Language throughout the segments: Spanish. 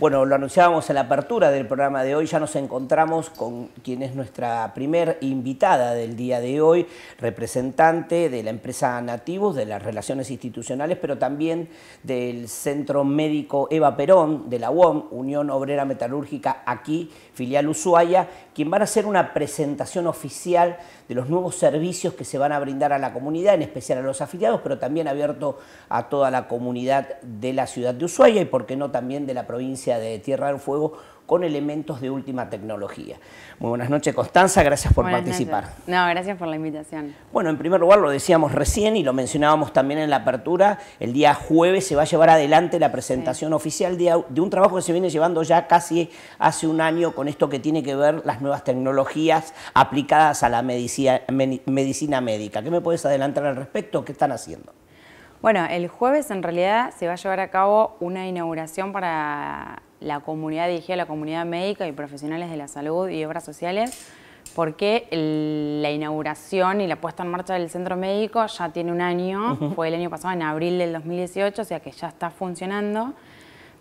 Bueno, lo anunciábamos en la apertura del programa de hoy, ya nos encontramos con quien es nuestra primer invitada del día de hoy, representante de la empresa Nativos, de las relaciones institucionales, pero también del Centro Médico Eva Perón, de la UOM, Unión Obrera Metalúrgica aquí, filial Ushuaia, quien van a hacer una presentación oficial de los nuevos servicios que se van a brindar a la comunidad, en especial a los afiliados, pero también abierto a toda la comunidad de la ciudad de Ushuaia y, por qué no, también de la provincia de Tierra del Fuego con elementos de última tecnología. Muy buenas noches, Constanza, gracias por participar. No, gracias por la invitación. Bueno, en primer lugar, lo decíamos recién y lo mencionábamos también en la apertura, el día jueves se va a llevar adelante la presentación oficial de, un trabajo que se viene llevando ya casi hace un año con esto que tiene que ver las nuevas tecnologías aplicadas a la medicina, medicina médica. ¿Qué me puedes adelantar al respecto? ¿Qué están haciendo? Bueno, el jueves en realidad se va a llevar a cabo una inauguración para la comunidad dirigida a la comunidad médica y profesionales de la salud y obras sociales, porque la inauguración y la puesta en marcha del centro médico ya tiene un año, fue el año pasado, en abril del 2018, o sea que ya está funcionando,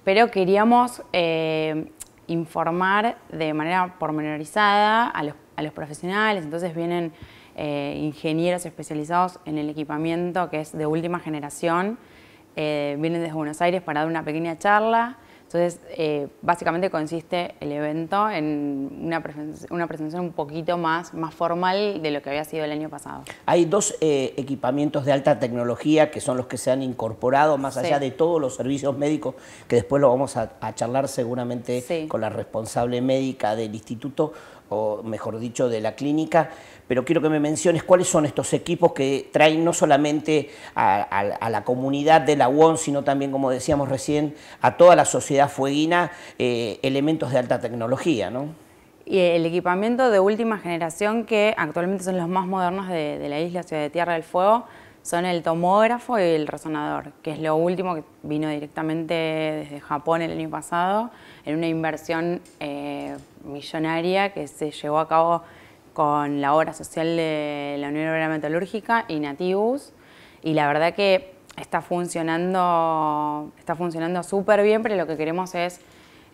pero queríamos eh, informar de manera pormenorizada a los, a los profesionales, entonces vienen eh, ingenieros especializados en el equipamiento que es de última generación. Eh, vienen desde Buenos Aires para dar una pequeña charla. Entonces, eh, básicamente consiste el evento en una, presentación, una presentación un poquito más, más formal de lo que había sido el año pasado. Hay dos equipamientos de alta tecnología que son los que se han incorporado, más allá de todos los servicios médicos, que después lo vamos a, charlar seguramente con la responsable médica del instituto o mejor dicho, de la clínica, pero quiero que me menciones cuáles son estos equipos que traen no solamente a, la comunidad de la UON, sino también, como decíamos recién, a toda la sociedad fueguina, eh, elementos de alta tecnología, y el equipamiento de última generación que actualmente son los más modernos de, la isla Ciudad de Tierra del Fuego son el tomógrafo y el resonador, que es lo último que vino directamente desde Japón el año pasado, en una inversión eh, millonaria que se llevó a cabo con la obra social de la Unión Europea Metalúrgica y Nativus. Y la verdad que está funcionando está funcionando súper bien, pero lo que queremos es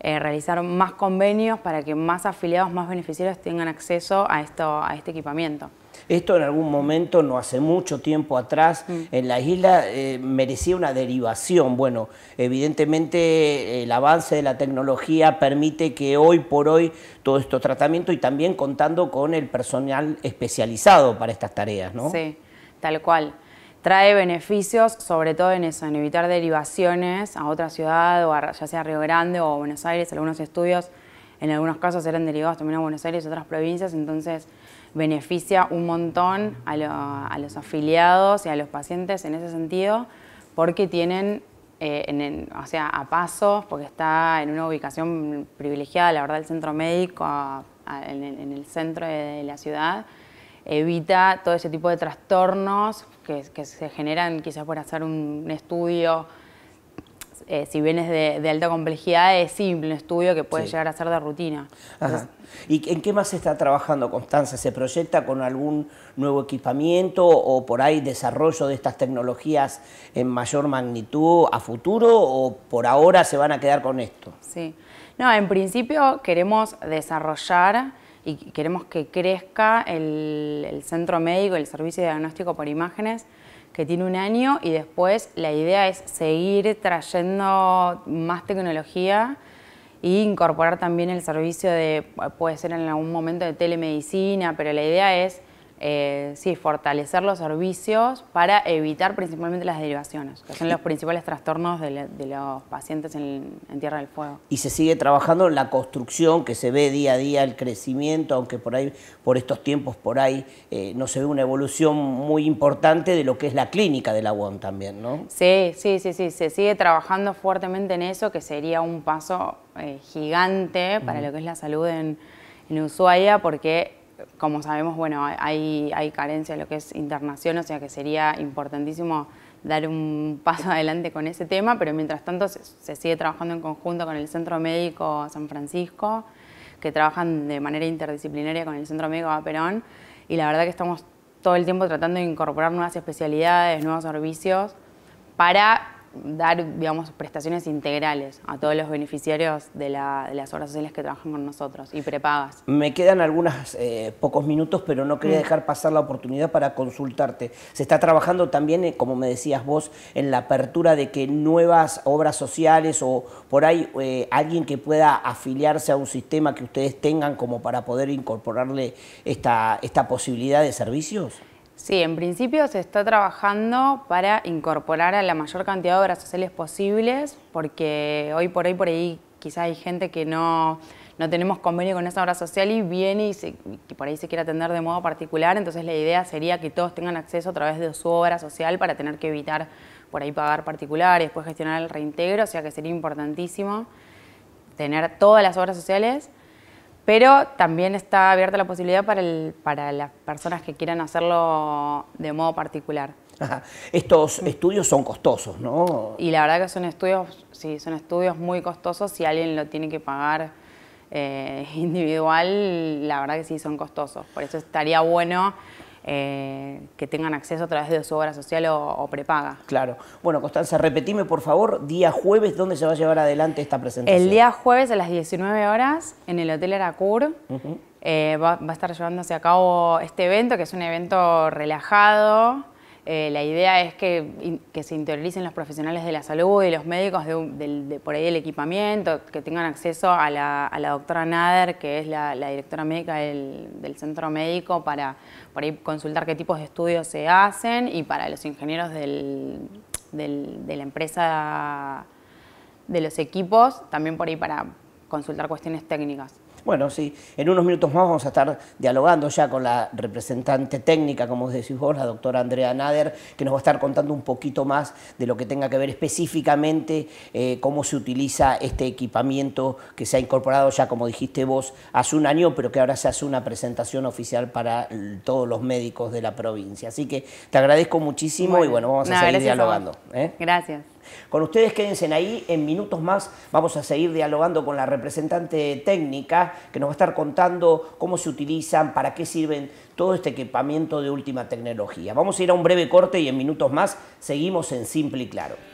eh, realizar más convenios para que más afiliados, más beneficiarios tengan acceso a, esto, a este equipamiento. Esto en algún momento, no hace mucho tiempo atrás, mm. en la isla eh, merecía una derivación. Bueno, evidentemente el avance de la tecnología permite que hoy por hoy todo esto tratamiento y también contando con el personal especializado para estas tareas, ¿no? Sí, tal cual trae beneficios, sobre todo en eso, en evitar derivaciones a otra ciudad, o ya sea Río Grande o Buenos Aires, algunos estudios en algunos casos eran derivados también a Buenos Aires y otras provincias, entonces beneficia un montón a, los afiliados y a los pacientes en ese sentido, porque tienen, eh, o sea, a pasos, porque está en una ubicación privilegiada, la verdad, el centro médico, en, el centro de la ciudad, evita todo ese tipo de trastornos que, se generan quizás por hacer un estudio, eh, si bien es de, alta complejidad, es simple un estudio que puede llegar a ser de rutina. ¿Y en qué más se está trabajando, Constanza? ¿Se proyecta con algún nuevo equipamiento o por ahí desarrollo de estas tecnologías en mayor magnitud a futuro o por ahora se van a quedar con esto? Sí. No, en principio queremos desarrollar y queremos que crezca el, centro médico, el servicio de diagnóstico por imágenes, que tiene un año y después la idea es seguir trayendo más tecnología e incorporar también el servicio de, puede ser en algún momento de telemedicina, pero la idea es eh, sí, fortalecer los servicios para evitar principalmente las derivaciones, que son los principales trastornos de, los pacientes en, Tierra del Fuego. Y se sigue trabajando en la construcción, que se ve día a día el crecimiento, aunque por ahí, por estos tiempos, por ahí eh, no se ve una evolución muy importante de lo que es la clínica de la UON también, ¿no? Sí, sí, sí, sí, se sigue trabajando fuertemente en eso, que sería un paso eh, gigante para lo que es la salud en Ushuaia, porque como sabemos, bueno, hay, hay carencia en lo que es internación, o sea que sería importantísimo dar un paso adelante con ese tema, pero mientras tanto se, sigue trabajando en conjunto con el Centro Médico San Francisco, que trabajan de manera interdisciplinaria con el Centro Médico Aperón, y la verdad que estamos todo el tiempo tratando de incorporar nuevas especialidades, nuevos servicios, para dar, digamos, prestaciones integrales a todos los beneficiarios de, las obras sociales que trabajan con nosotros y prepagas. Me quedan algunos eh, pocos minutos, pero no quería mm. dejar pasar la oportunidad para consultarte. Se está trabajando también, eh, como me decías vos, en la apertura de que nuevas obras sociales o por ahí eh, alguien que pueda afiliarse a un sistema que ustedes tengan como para poder incorporarle esta, esta posibilidad de servicios. Sí, en principio se está trabajando para incorporar a la mayor cantidad de obras sociales posibles, porque hoy por hoy por ahí quizás hay gente que no, no tenemos convenio con esa obra social y viene y, se, por ahí se quiere atender de modo particular, entonces la idea sería que todos tengan acceso a través de su obra social para tener que evitar por ahí pagar particular y después gestionar el reintegro, o sea que sería importantísimo tener todas las obras sociales pero también está abierta la posibilidad para, para las personas que quieran hacerlo de modo particular. Estos estudios son costosos, ¿no? Y la verdad que son estudios, sí, son estudios muy costosos. Si alguien lo tiene que pagar eh, individual, la verdad que sí son costosos. Por eso estaría bueno eh, que tengan acceso a través de su obra social o, prepaga. Claro. Bueno, Constanza, repetime por favor, día jueves, ¿dónde se va a llevar adelante esta presentación? El día jueves a las 19 horas en el Hotel Aracur. Eh, va a estar llevándose a cabo este evento, que es un evento relajado, eh, la idea es que, se interioricen los profesionales de la salud y los médicos por ahí el equipamiento, que tengan acceso a la, doctora Nader, que es la, directora médica del, centro médico, para por ahí consultar qué tipos de estudios se hacen y para los ingenieros de la empresa de los equipos, también por ahí para consultar cuestiones técnicas. Bueno, sí, en unos minutos más vamos a estar dialogando ya con la representante técnica, como decís vos, la doctora Andrea Nader, que nos va a estar contando un poquito más de lo que tenga que ver específicamente eh, cómo se utiliza este equipamiento que se ha incorporado ya, como dijiste vos, hace un año, pero que ahora se hace una presentación oficial para todos los médicos de la provincia. Así que te agradezco muchísimo y bueno, vamos a seguir dialogando. ¿eh? Gracias. Con ustedes quédense ahí, en minutos más vamos a seguir dialogando con la representante técnica que nos va a estar contando cómo se utilizan, para qué sirven todo este equipamiento de última tecnología. Vamos a ir a un breve corte y en minutos más seguimos en Simple y Claro.